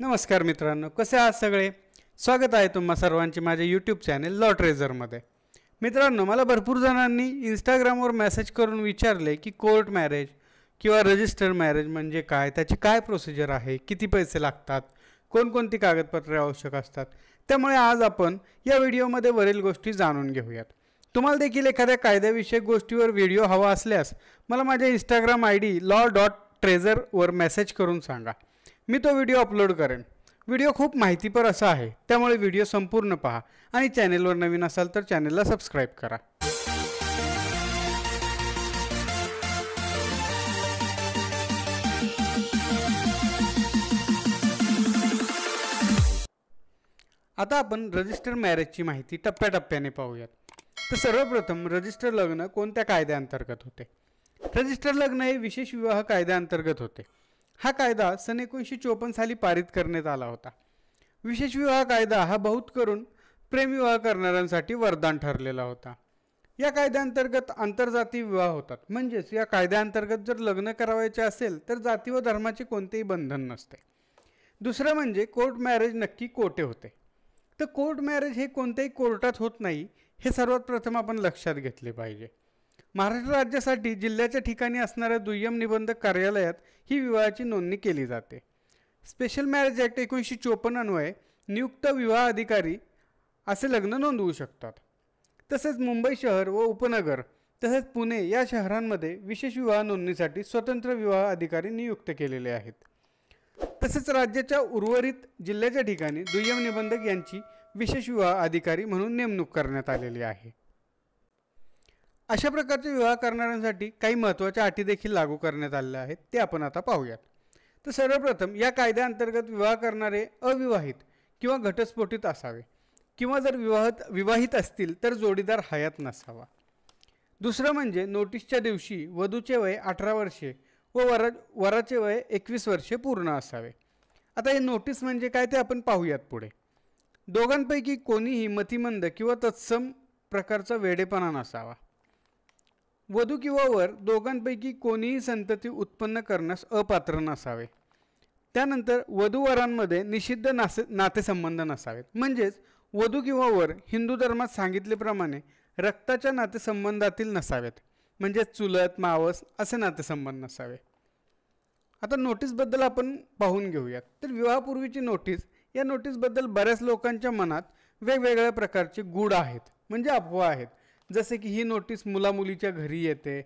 नमस्कार मित्रांनो कसे आहात सगळे स्वागत आहे तुम्हा सर्वांचे माझ्या यूट्यूब चॅनेल लॉ ट्रेझरमध्ये मित्रांनो मला भरपूर जणांनी इंस्टाग्रामवर मेसेज करून विचारले की कोर्ट मॅरेज किंवा रजिस्टर मॅरेज म्हणजे काय त्याची काय प्रोसिजर आहे किती पैसे लागतात कोणकोणती कागदपत्रे आवश्यक असतात त्यामुळे आज आपण या व्हिडिओमध्ये वरील गोष्टी जाणून घेऊयात तुम्हाला देखील एखाद्या कायद्याविषयक गोष्टीवर व्हिडिओ हवा असल्यास मला माझ्या Instagram I D law dot ट्रेझरवर मेसेज करून सांगा मी तो व्हिडिओ अपलोड करेन व्हिडिओ खूप माहितीपर असा आहे त्यामुळे व्हिडिओ संपूर्ण पहा आणि चॅनेलवर नवीन असाल तर चॅनेलला सबस्क्राईब करा आता आपण रजिस्टर मॅरेजची माहिती टप्प्याटप्प्याने पाहूयात तर सर्वप्रथम रजिस्टर लग्न कोणत्या कायद्याअंतर्गत होते रजिस्टर लग्न हे विशेष विवाह कायद्याअंतर्गत होते हा कायदा सन एकोणीसशे चोपन्न साली पारित करण्यात आला होता विशेष विवाह कायदा हा बहुत करून प्रेमविवाह करणाऱ्यांसाठी वरदान ठरलेला होता या कायद्याअंतर्गत आंतरजातीय विवाह होतात म्हणजेच या कायद्याअंतर्गत जर लग्न करावायचे असेल तर जाती व धर्माचे कोणतेही बंधन नसते दुसरं म्हणजे कोर्ट मॅरेज नक्की कोटे होते तर कोर्ट मॅरेज हे कोणत्याही कोर्टात होत नाही हे सर्वात प्रथम आपण लक्षात घेतले पाहिजे महाराष्ट्र राज्यासाठी जिल्ह्याच्या ठिकाणी असणाऱ्या दुय्यम निबंधक कार्यालयात ही विवाहाची नोंदणी केली जाते स्पेशल मॅरेज ॲक्ट एकोणीसशे चोपन्न अन्वये नियुक्त विवाह अधिकारी असे लग्न नोंदवू शकतात तसेच मुंबई शहर व उपनगर तसेच पुणे या शहरांमध्ये विशेष विवाह नोंदणीसाठी स्वतंत्र विवाह अधिकारी नियुक्त केलेले आहेत तसेच राज्याच्या उर्वरित जिल्ह्याच्या ठिकाणी दुय्यम निबंधक यांची विशेष विवाह अधिकारी म्हणून नेमणूक करण्यात आलेली आहे अशा प्रकारचे विवाह करणाऱ्यांसाठी काही महत्त्वाच्या अटी देखील लागू करण्यात आलेल्या आहेत ते आपण आता पाहूयात तर सर्वप्रथम या कायद्याअंतर्गत विवाह करणारे अविवाहित किंवा घटस्फोटीत असावे किंवा जर विवाहत विवाहित असतील तर जोडीदार हयात नसावा दुसरं म्हणजे नोटीसच्या दिवशी वधूचे वय अठरा वर्षे व वरा वराचे वय एकवीस वर्षे पूर्ण असावे आता हे नोटीस म्हणजे काय ते आपण पाहूयात पुढे दोघांपैकी कोणीही मतिमंद किंवा तत्सम प्रकारचा वेडेपणा नसावा वधू किंवा वर दोघांपैकी कोणीही संतती उत्पन्न करण्यास अपात्र नसावे त्यानंतर वधूवरांमध्ये निषिद्ध नासे नातेसंबंध नसावेत म्हणजेच वधू किंवा वर हिंदू धर्मात सांगितल्याप्रमाणे रक्ताच्या नातेसंबंधातील नसावेत म्हणजेच चुलत मावस असे नातेसंबंध नसावे आता नोटीसबद्दल आपण पाहून घेऊयात तर विवाहापूर्वीची नोटीस या नोटीसबद्दल बऱ्याच लोकांच्या मनात वेगवेगळ्या प्रकारचे गूढ आहेत म्हणजे अफवा आहेत जसे की ही नोटीस मुलामुलीच्या घरी येते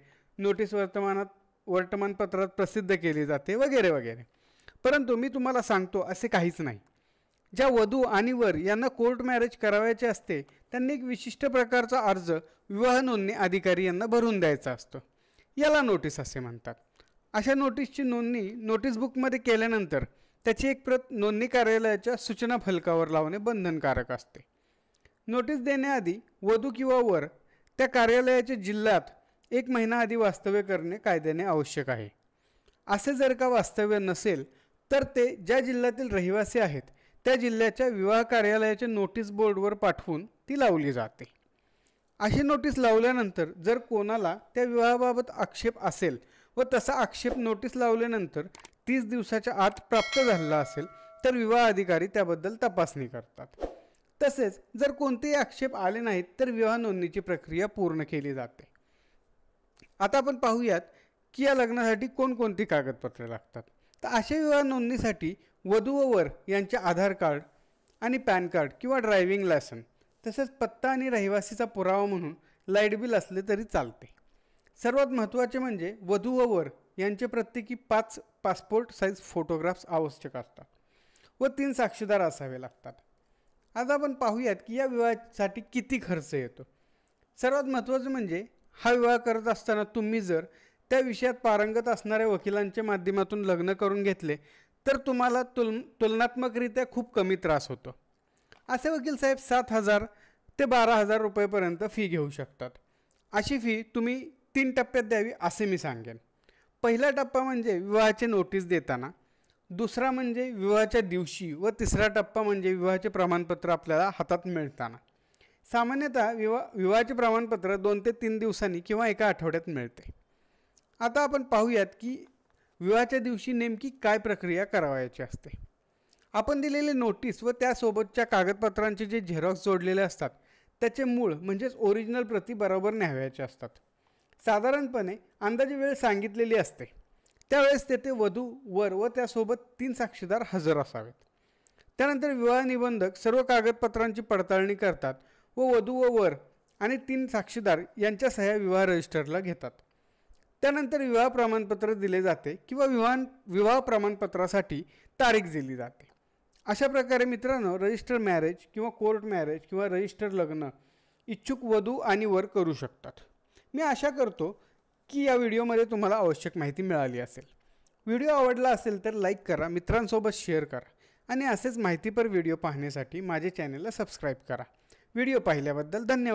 नोटीस वर्तमानात वर्तमानपत्रात प्रसिद्ध केली जाते वगैरे वगैरे परंतु मी तुम्हाला सांगतो असे काहीच नाही ज्या वधू आणि वर यांना कोर्ट मॅरेज करावायचे असते त्यांनी एक विशिष्ट प्रकारचा अर्ज विवाह नोंदणी अधिकारी यांना भरून द्यायचा असतो याला नोटीस असे म्हणतात अशा नोटीसची नोंदणी नोटीस बुकमध्ये केल्यानंतर त्याची एक प्रत नोंदणी कार्यालयाच्या सूचना फलकावर लावणे बंधनकारक असते नोटीस देण्याआधी वधू किंवा वर त्या कार्यालयाच्या जिल्ह्यात एक महिना आधी वास्तव्य करणे कायद्याने आवश्यक आहे असे जर का वास्तव्य नसेल तर ते ज्या जिल्ह्यातील रहिवासी आहेत त्या जिल्ह्याच्या विवाह कार्यालयाचे नोटीस बोर्डवर पाठवून ती लावली जाते अशी नोटीस लावल्यानंतर जर कोणाला त्या विवाहाबाबत आक्षेप असेल व तसा आक्षेप नोटीस लावल्यानंतर तीस दिवसाच्या आत प्राप्त झालेला असेल तर विवाह अधिकारी त्याबद्दल तपासणी करतात तसेच जर कोणतेही आक्षेप आले नाहीत तर विवाह नोंदणीची प्रक्रिया पूर्ण केली जाते आता आपण पाहूयात की या लग्नासाठी कोणकोणती कागदपत्रे लागतात तर अशा विवाह नोंदणीसाठी वधू व वर यांचे आधार कार्ड आणि पॅन कार्ड किंवा ड्रायव्हिंग लायसन तसेच पत्ता आणि रहिवासीचा पुरावा म्हणून लाईट बिल असले तरी चालते सर्वात महत्त्वाचे म्हणजे वधू व वर यांचे प्रत्येकी पाच पासपोर्ट साईज फोटोग्राफ्स आवश्यक असतात व तीन साक्षीदार असावे लागतात आज आपण पाहूयात की या विवाहासाठी किती खर्च येतो सर्वात महत्त्वाचं म्हणजे हा विवाह करत असताना तुम्ही जर त्या विषयात पारंगत असणाऱ्या वकिलांच्या माध्यमातून लग्न करून घेतले तर तुम्हाला तुल तुलनात्मकरित्या खूप कमी त्रास होतो असे वकील साहेब सात हजार ते बारा हजार रुपयेपर्यंत फी घेऊ शकतात अशी फी तुम्ही तीन टप्प्यात द्यावी असे मी सांगेन पहिला टप्पा म्हणजे विवाहाचे नोटीस देताना दुसरा म्हणजे विवाहाच्या दिवशी व तिसरा टप्पा म्हणजे विवाहाचे प्रमाणपत्र आपल्याला हातात मिळताना सामान्यतः विवा विवाहाचे प्रमाणपत्र दोन ते तीन दिवसांनी किंवा एका आठवड्यात मिळते आता आपण पाहूयात की विवाहाच्या दिवशी नेमकी काय प्रक्रिया करावायची असते आपण दिलेले नोटीस व त्यासोबतच्या कागदपत्रांचे जे झेरॉक्स जोडलेले असतात त्याचे मूळ म्हणजेच ओरिजिनल प्रती बरोबर न्यावयाचे असतात साधारणपणे अंदाजे वेळ सांगितलेली असते त्यावेळेस तेथे वधू वर व त्यासोबत तीन साक्षीदार हजर असावेत त्यानंतर विवाह निबंधक सर्व कागदपत्रांची पडताळणी करतात व वधू व वर आणि तीन साक्षीदार यांच्या सह्या विवाह रजिस्टरला घेतात त्यानंतर विवाह प्रमाणपत्र दिले जाते किंवा विवाह विवाह प्रमाणपत्रासाठी तारीख दिली जाते अशा प्रकारे मित्रांनो रजिस्टर मॅरेज किंवा कोर्ट मॅरेज किंवा रजिस्टर लग्न इच्छुक वधू आणि वर करू शकतात मी आशा करतो की या व्हिडिओमध्ये तुम्हाला आवश्यक माहिती मिळाली असेल व्हिडिओ आवडला असेल तर लाईक करा मित्रांसोबत शेअर करा आणि असेच माहितीपर व्हिडिओ पाहण्यासाठी माझे चॅनेलला सबस्क्राईब करा व्हिडिओ पाहिल्याबद्दल धन्यवाद